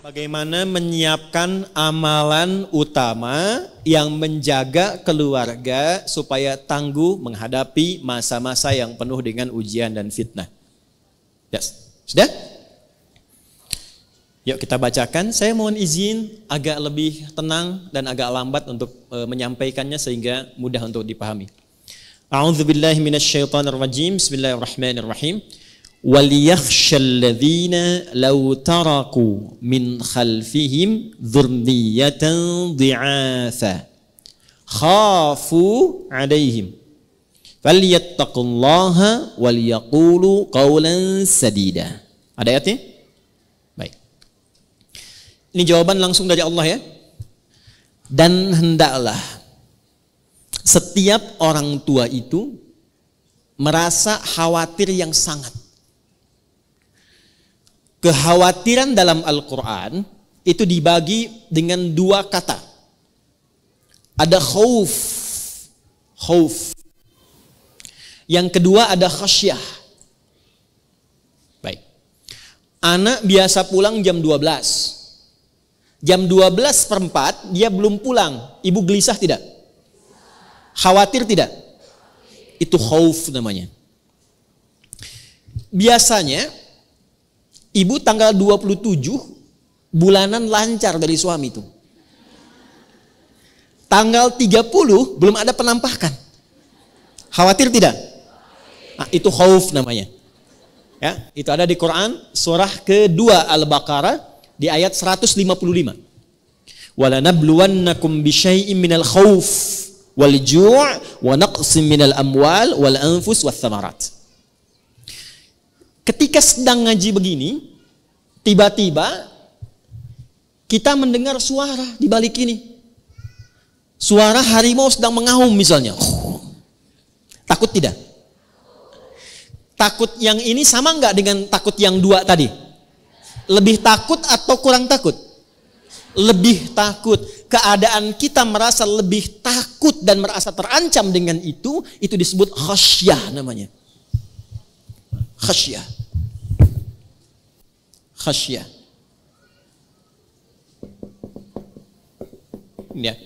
Bagaimana menyiapkan amalan utama yang menjaga keluarga supaya tangguh menghadapi masa-masa yang penuh dengan ujian dan fitnah. Yes. Sudah? Yuk kita bacakan. Saya mohon izin agak lebih tenang dan agak lambat untuk e, menyampaikannya sehingga mudah untuk dipahami. A'udzubillahiminasyaitanirrajim. Bismillahirrahmanirrahim. وَلْيَخْشَ لَوْ تَرَكُوا مِنْ خَلْفِهِمْ ذُرْنِيَّةً ضِعَافًا خَافُوا عَلَيْهِمْ فَلْيَتَّقُوا وَلْيَقُولُوا قَوْلًا سَدِيدًا Ada ayatnya? Baik. Ini jawaban langsung dari Allah ya. Dan hendaklah setiap orang tua itu merasa khawatir yang sangat kekhawatiran dalam Al-Quran itu dibagi dengan dua kata. Ada khauf, khauf. Yang kedua ada khasyah. Baik. Anak biasa pulang jam 12. Jam 12 per 4 dia belum pulang. Ibu gelisah tidak? Khawatir tidak? Itu khauf namanya. Biasanya Ibu tanggal 27 bulanan lancar dari suami itu. Tanggal 30 belum ada penampakan. Khawatir tidak? Nah, itu khauf namanya. Ya, itu ada di Quran surah kedua Al-Baqarah di ayat 155. Walanabluwannakum bisyai'im minal khauf wal ju' wa naqsim minal amwal wal anfus wath thamarat ketika sedang ngaji begini, tiba-tiba kita mendengar suara di balik ini. Suara harimau sedang mengaum misalnya. Takut tidak? Takut yang ini sama enggak dengan takut yang dua tadi? Lebih takut atau kurang takut? Lebih takut. Keadaan kita merasa lebih takut dan merasa terancam dengan itu, itu disebut khasyah namanya. Khasyah khasyah. Ya.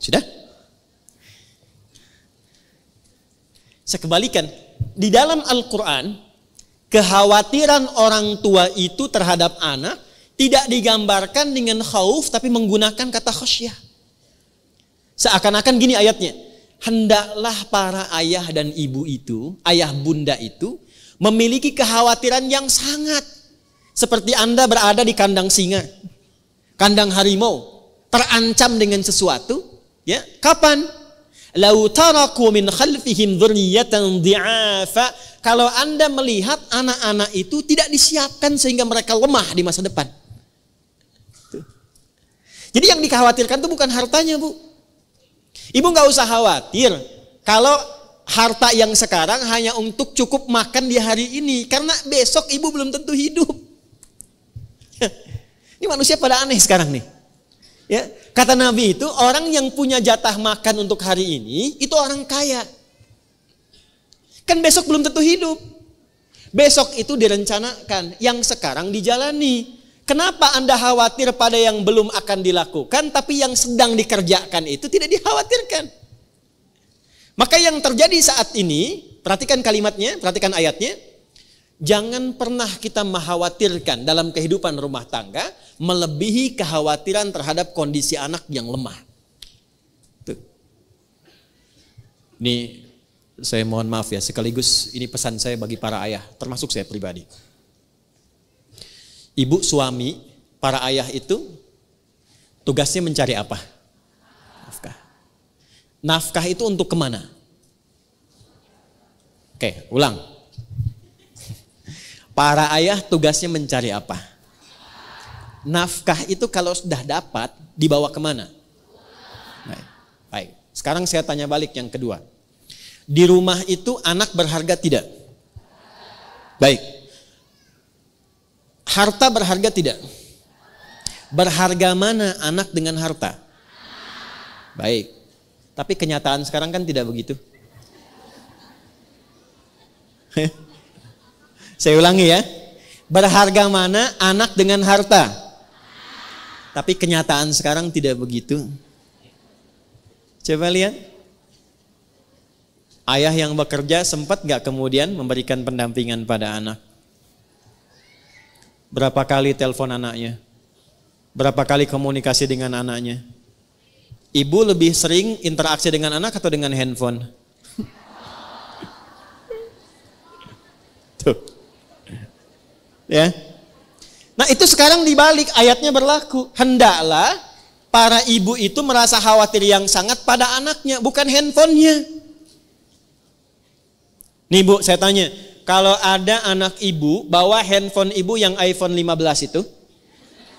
Sudah? Sekebalikan, di dalam Al-Quran, kekhawatiran orang tua itu terhadap anak tidak digambarkan dengan khauf tapi menggunakan kata khasyah. Seakan-akan gini ayatnya, hendaklah para ayah dan ibu itu, ayah bunda itu memiliki kekhawatiran yang sangat. Seperti Anda berada di kandang singa, kandang harimau, terancam dengan sesuatu, ya. Kapan? Lau khalfihim Kalau Anda melihat anak-anak itu tidak disiapkan sehingga mereka lemah di masa depan. Jadi yang dikhawatirkan itu bukan hartanya, Bu. Ibu nggak usah khawatir kalau harta yang sekarang hanya untuk cukup makan di hari ini karena besok ibu belum tentu hidup. ini manusia pada aneh sekarang nih. Ya, kata Nabi itu orang yang punya jatah makan untuk hari ini itu orang kaya. Kan besok belum tentu hidup. Besok itu direncanakan, yang sekarang dijalani. Kenapa Anda khawatir pada yang belum akan dilakukan tapi yang sedang dikerjakan itu tidak dikhawatirkan? Maka yang terjadi saat ini, perhatikan kalimatnya, perhatikan ayatnya. Jangan pernah kita mengkhawatirkan dalam kehidupan rumah tangga melebihi kekhawatiran terhadap kondisi anak yang lemah. Tuh. Ini saya mohon maaf ya, sekaligus ini pesan saya bagi para ayah, termasuk saya pribadi. Ibu suami, para ayah itu tugasnya mencari apa? Nafkah itu untuk kemana? Oke, ulang. Para ayah tugasnya mencari apa? Nafkah itu kalau sudah dapat, dibawa kemana? Baik. Baik. Sekarang saya tanya balik yang kedua. Di rumah itu anak berharga tidak? Baik. Harta berharga tidak? Berharga mana anak dengan harta? Baik. Tapi kenyataan sekarang kan tidak begitu. Saya ulangi ya. Berharga mana anak dengan harta? Tapi kenyataan sekarang tidak begitu. Coba lihat. Ayah yang bekerja sempat gak kemudian memberikan pendampingan pada anak? Berapa kali telepon anaknya? Berapa kali komunikasi dengan anaknya? Ibu lebih sering interaksi dengan anak atau dengan handphone? Tuh. Ya. Nah itu sekarang dibalik ayatnya berlaku. Hendaklah para ibu itu merasa khawatir yang sangat pada anaknya, bukan handphonenya. Nih bu, saya tanya, kalau ada anak ibu bawa handphone ibu yang iPhone 15 itu,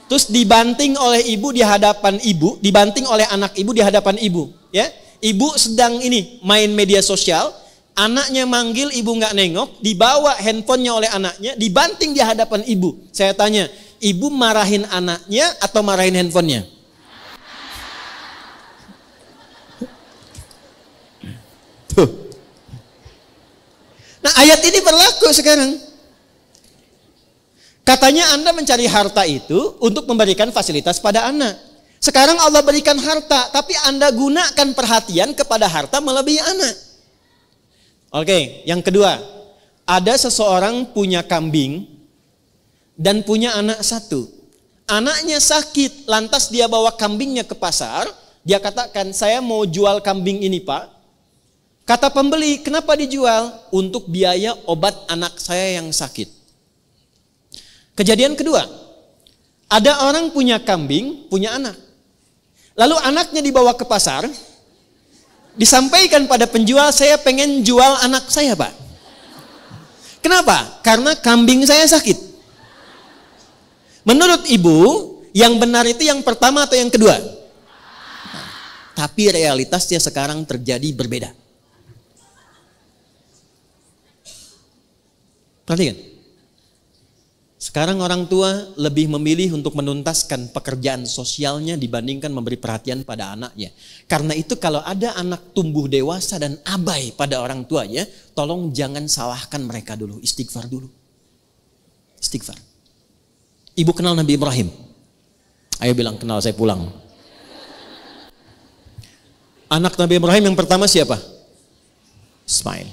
terus dibanting oleh ibu di hadapan ibu, dibanting oleh anak ibu di hadapan ibu, ya. Ibu sedang ini main media sosial, anaknya manggil ibu nggak nengok, dibawa handphonenya oleh anaknya, dibanting di hadapan ibu. Saya tanya, ibu marahin anaknya atau marahin handphonenya? Nah ayat ini berlaku sekarang. Katanya Anda mencari harta itu untuk memberikan fasilitas pada anak. Sekarang Allah berikan harta, tapi Anda gunakan perhatian kepada harta melebihi anak. Oke, yang kedua, ada seseorang punya kambing dan punya anak satu. Anaknya sakit, lantas dia bawa kambingnya ke pasar. Dia katakan, "Saya mau jual kambing ini, Pak." Kata pembeli, "Kenapa dijual?" "Untuk biaya obat anak saya yang sakit." Kejadian kedua, ada orang punya kambing, punya anak. Lalu anaknya dibawa ke pasar, disampaikan pada penjual, saya pengen jual anak saya pak. Kenapa? Karena kambing saya sakit. Menurut ibu, yang benar itu yang pertama atau yang kedua? tapi realitasnya sekarang terjadi berbeda. Perhatikan. Sekarang orang tua lebih memilih untuk menuntaskan pekerjaan sosialnya dibandingkan memberi perhatian pada anaknya. Karena itu kalau ada anak tumbuh dewasa dan abai pada orang tuanya, tolong jangan salahkan mereka dulu, istighfar dulu. Istighfar. Ibu kenal Nabi Ibrahim? Ayo bilang kenal, saya pulang. Anak Nabi Ibrahim yang pertama siapa? smile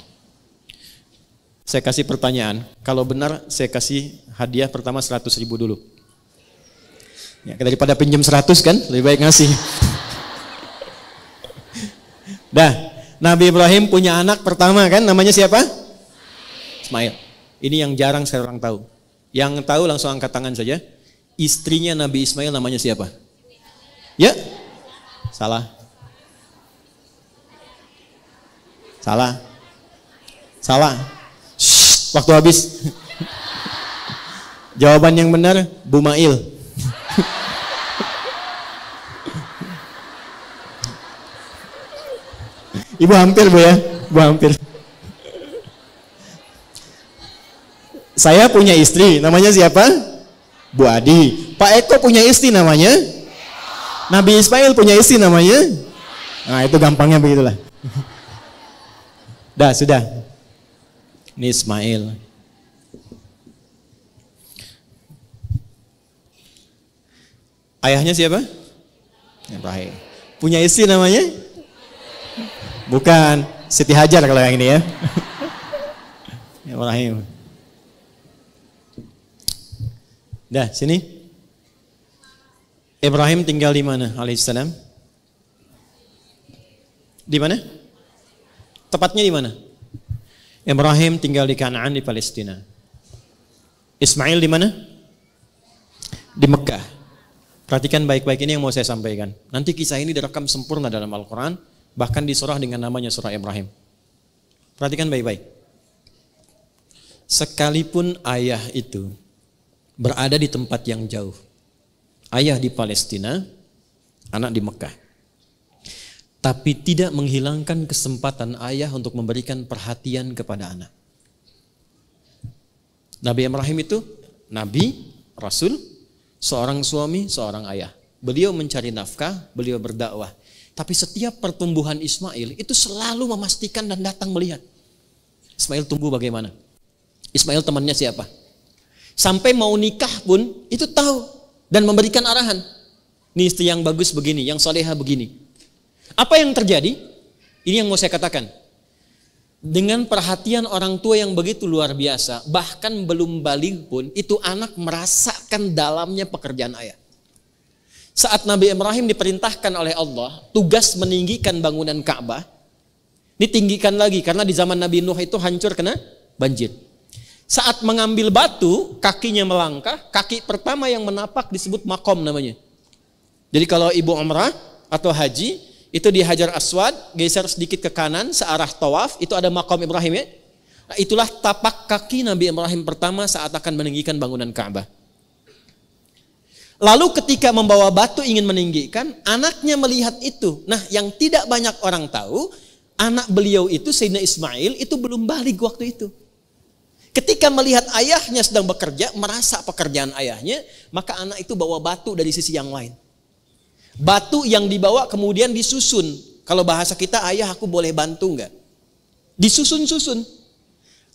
saya kasih pertanyaan. Kalau benar, saya kasih hadiah pertama 100 ribu dulu. Ya, daripada pinjam 100 kan, lebih baik ngasih. Dah, Nabi Ibrahim punya anak pertama kan, namanya siapa? Ismail. Ini yang jarang saya orang tahu. Yang tahu langsung angkat tangan saja. Istrinya Nabi Ismail namanya siapa? Ya? Salah. Salah. Salah. Waktu habis. Jawaban yang benar Bu Mail. Ibu hampir Bu ya, Bu hampir. Saya punya istri, namanya siapa? Bu Adi. Pak Eko punya istri namanya? Nabi Ismail punya istri namanya? Nah itu gampangnya begitulah. Dah, sudah. Ini Ismail. Ayahnya siapa? Ibrahim. Punya istri namanya? Bukan. Siti Hajar kalau yang ini ya. ya Ibrahim. Dah, sini. Ibrahim tinggal di mana alaihissalam? Di mana? Tepatnya di mana? Ibrahim tinggal di Kanaan di Palestina. Ismail di mana? Di Mekah. Perhatikan baik-baik ini yang mau saya sampaikan. Nanti kisah ini direkam sempurna dalam Al-Quran, bahkan disurah dengan namanya surah Ibrahim. Perhatikan baik-baik. Sekalipun ayah itu berada di tempat yang jauh, ayah di Palestina, anak di Mekah tapi tidak menghilangkan kesempatan ayah untuk memberikan perhatian kepada anak. Nabi Ibrahim itu nabi, rasul, seorang suami, seorang ayah. Beliau mencari nafkah, beliau berdakwah. Tapi setiap pertumbuhan Ismail itu selalu memastikan dan datang melihat. Ismail tumbuh bagaimana? Ismail temannya siapa? Sampai mau nikah pun itu tahu dan memberikan arahan. Nih istri yang bagus begini, yang soleha begini. Apa yang terjadi? Ini yang mau saya katakan. Dengan perhatian orang tua yang begitu luar biasa, bahkan belum balik pun, itu anak merasakan dalamnya pekerjaan ayah. Saat Nabi Ibrahim diperintahkan oleh Allah, tugas meninggikan bangunan Ka'bah, ditinggikan lagi karena di zaman Nabi Nuh itu hancur kena banjir. Saat mengambil batu, kakinya melangkah, kaki pertama yang menapak disebut makom namanya. Jadi kalau ibu umrah atau haji, itu di Hajar Aswad, geser sedikit ke kanan searah tawaf, itu ada makam Ibrahim ya. Nah, itulah tapak kaki Nabi Ibrahim pertama saat akan meninggikan bangunan Ka'bah. Lalu ketika membawa batu ingin meninggikan, anaknya melihat itu. Nah, yang tidak banyak orang tahu, anak beliau itu Sayyidina Ismail itu belum balik waktu itu. Ketika melihat ayahnya sedang bekerja, merasa pekerjaan ayahnya, maka anak itu bawa batu dari sisi yang lain. Batu yang dibawa kemudian disusun. Kalau bahasa kita ayah aku boleh bantu nggak? Disusun-susun.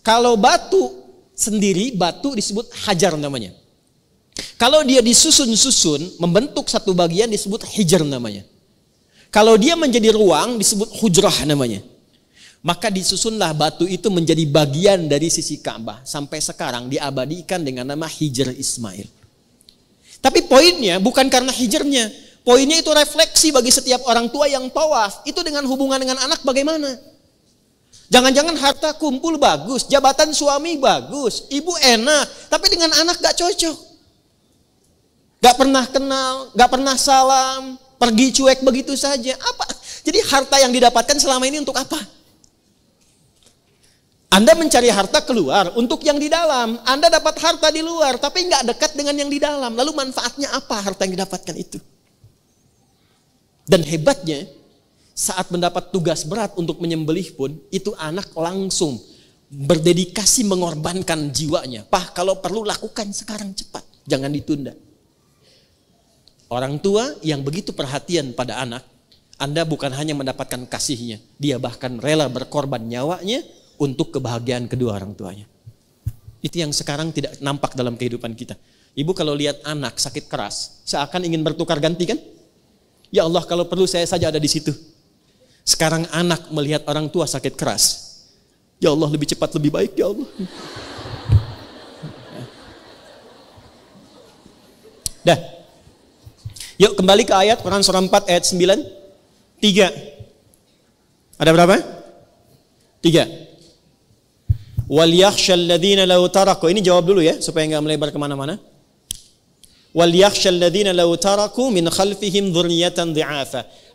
Kalau batu sendiri batu disebut hajar namanya. Kalau dia disusun-susun membentuk satu bagian disebut hijar namanya. Kalau dia menjadi ruang disebut hujrah namanya. Maka disusunlah batu itu menjadi bagian dari sisi Ka'bah. Sampai sekarang diabadikan dengan nama Hijr Ismail. Tapi poinnya bukan karena hijrnya, Poinnya itu refleksi bagi setiap orang tua yang tawaf. Itu dengan hubungan dengan anak bagaimana? Jangan-jangan harta kumpul bagus, jabatan suami bagus, ibu enak, tapi dengan anak gak cocok. Gak pernah kenal, gak pernah salam, pergi cuek begitu saja. Apa? Jadi harta yang didapatkan selama ini untuk apa? Anda mencari harta keluar untuk yang di dalam. Anda dapat harta di luar, tapi nggak dekat dengan yang di dalam. Lalu manfaatnya apa harta yang didapatkan itu? Dan hebatnya, saat mendapat tugas berat untuk menyembelih pun, itu anak langsung berdedikasi mengorbankan jiwanya. Pah, kalau perlu lakukan sekarang cepat, jangan ditunda. Orang tua yang begitu perhatian pada anak, Anda bukan hanya mendapatkan kasihnya, dia bahkan rela berkorban nyawanya untuk kebahagiaan kedua orang tuanya. Itu yang sekarang tidak nampak dalam kehidupan kita. Ibu kalau lihat anak sakit keras, seakan ingin bertukar ganti kan? Ya Allah kalau perlu saya saja ada di situ. Sekarang anak melihat orang tua sakit keras. Ya Allah lebih cepat lebih baik ya Allah. Dah. Yuk kembali ke ayat Quran surah 4 ayat 9. 3. Ada berapa? 3. Wal yakhsha alladziina law taraku. Ini jawab dulu ya supaya enggak melebar kemana mana min khalfihim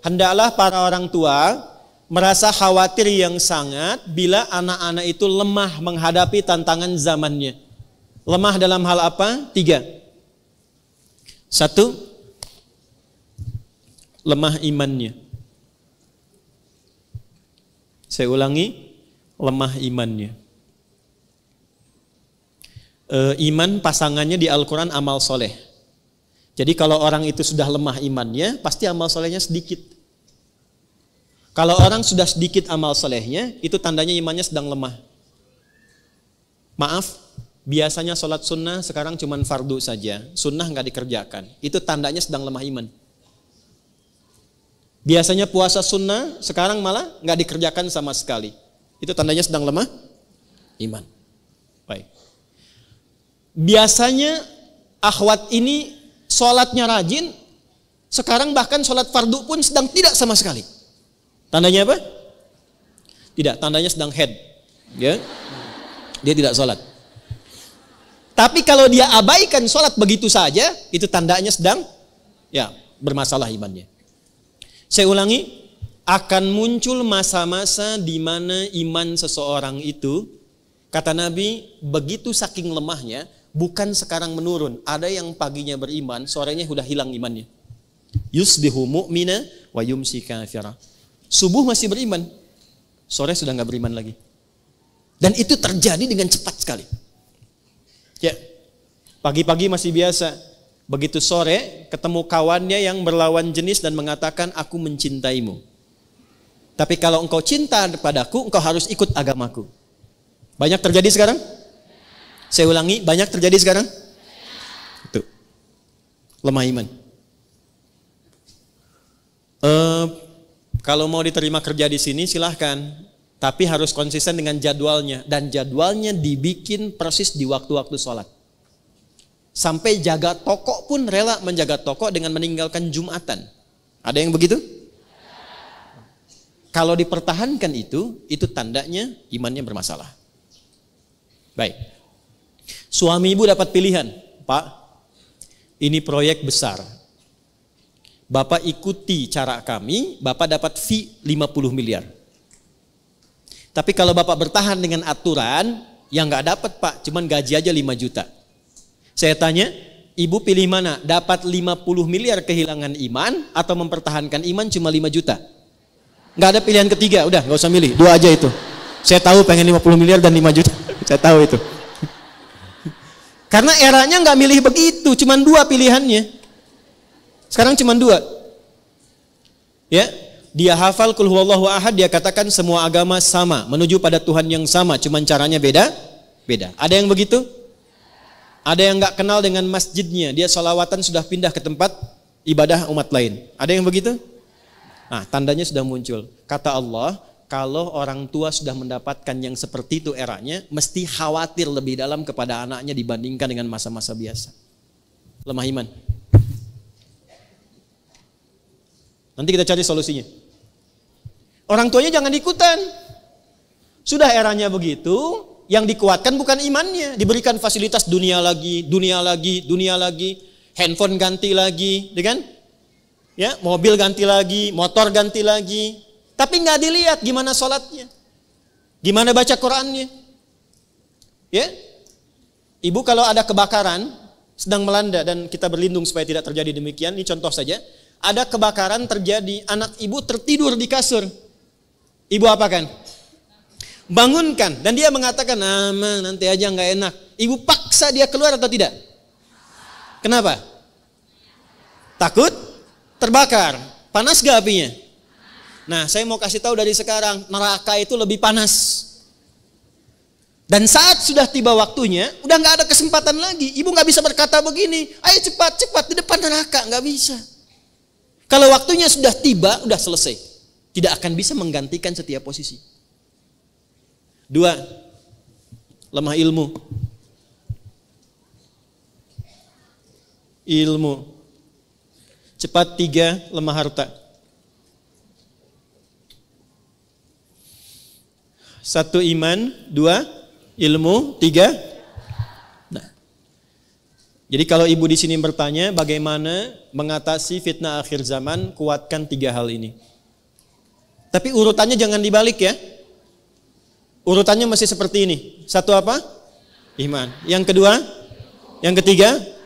Hendaklah para orang tua merasa khawatir yang sangat bila anak-anak itu lemah menghadapi tantangan zamannya. Lemah dalam hal apa? Tiga. Satu, lemah imannya. Saya ulangi, lemah imannya. E, iman pasangannya di Al-Quran amal soleh jadi kalau orang itu sudah lemah imannya, pasti amal solehnya sedikit. Kalau orang sudah sedikit amal solehnya, itu tandanya imannya sedang lemah. Maaf, biasanya sholat sunnah sekarang cuma fardu saja. Sunnah nggak dikerjakan. Itu tandanya sedang lemah iman. Biasanya puasa sunnah sekarang malah nggak dikerjakan sama sekali. Itu tandanya sedang lemah iman. Baik. Biasanya akhwat ini sholatnya rajin, sekarang bahkan sholat fardu pun sedang tidak sama sekali. Tandanya apa? Tidak, tandanya sedang head. Ya, dia tidak sholat. Tapi kalau dia abaikan sholat begitu saja, itu tandanya sedang ya bermasalah imannya. Saya ulangi, akan muncul masa-masa di mana iman seseorang itu, kata Nabi, begitu saking lemahnya, bukan sekarang menurun. Ada yang paginya beriman, sorenya sudah hilang imannya. Yusbihu mu'mina wa yumsi kafira. Subuh masih beriman, sore sudah nggak beriman lagi. Dan itu terjadi dengan cepat sekali. Ya, pagi-pagi masih biasa. Begitu sore, ketemu kawannya yang berlawan jenis dan mengatakan, aku mencintaimu. Tapi kalau engkau cinta padaku, engkau harus ikut agamaku. Banyak terjadi sekarang? Saya ulangi, banyak terjadi sekarang? Itu. Lemah iman. Uh, kalau mau diterima kerja di sini silahkan, tapi harus konsisten dengan jadwalnya dan jadwalnya dibikin persis di waktu-waktu sholat. Sampai jaga toko pun rela menjaga toko dengan meninggalkan jumatan. Ada yang begitu? Kalau dipertahankan itu, itu tandanya imannya bermasalah. Baik, Suami ibu dapat pilihan, Pak, ini proyek besar. Bapak ikuti cara kami, Bapak dapat fee 50 miliar. Tapi kalau Bapak bertahan dengan aturan, yang nggak dapat Pak, cuman gaji aja 5 juta. Saya tanya, ibu pilih mana? Dapat 50 miliar kehilangan iman atau mempertahankan iman cuma 5 juta? Nggak ada pilihan ketiga, udah nggak usah milih, dua aja itu. Saya tahu pengen 50 miliar dan 5 juta, saya tahu itu. Karena eranya nggak milih begitu, cuman dua pilihannya. Sekarang cuman dua. Ya, dia hafal kul huwallahu ahad, dia katakan semua agama sama, menuju pada Tuhan yang sama, cuman caranya beda, beda. Ada yang begitu? Ada yang nggak kenal dengan masjidnya, dia sholawatan sudah pindah ke tempat ibadah umat lain. Ada yang begitu? Nah, tandanya sudah muncul. Kata Allah, kalau orang tua sudah mendapatkan yang seperti itu eranya, mesti khawatir lebih dalam kepada anaknya dibandingkan dengan masa-masa biasa. Lemah iman. Nanti kita cari solusinya. Orang tuanya jangan ikutan. Sudah eranya begitu, yang dikuatkan bukan imannya. Diberikan fasilitas dunia lagi, dunia lagi, dunia lagi, handphone ganti lagi, dengan ya, ya, mobil ganti lagi, motor ganti lagi, tapi nggak dilihat gimana sholatnya. Gimana baca Qurannya. Ya. Ibu kalau ada kebakaran sedang melanda dan kita berlindung supaya tidak terjadi demikian. Ini contoh saja. Ada kebakaran terjadi, anak ibu tertidur di kasur. Ibu apakan? Bangunkan dan dia mengatakan, nama nanti aja nggak enak." Ibu paksa dia keluar atau tidak? Kenapa? Takut terbakar. Panas gak apinya? Nah, saya mau kasih tahu dari sekarang, neraka itu lebih panas. Dan saat sudah tiba waktunya, udah nggak ada kesempatan lagi. Ibu nggak bisa berkata begini, ayo cepat cepat di depan neraka nggak bisa. Kalau waktunya sudah tiba, udah selesai. Tidak akan bisa menggantikan setiap posisi. Dua, lemah ilmu. Ilmu. Cepat tiga, lemah harta. Satu iman, dua ilmu, tiga. Nah. Jadi kalau ibu di sini bertanya bagaimana mengatasi fitnah akhir zaman, kuatkan tiga hal ini. Tapi urutannya jangan dibalik ya. Urutannya masih seperti ini. Satu apa? Iman. Yang kedua? Yang ketiga?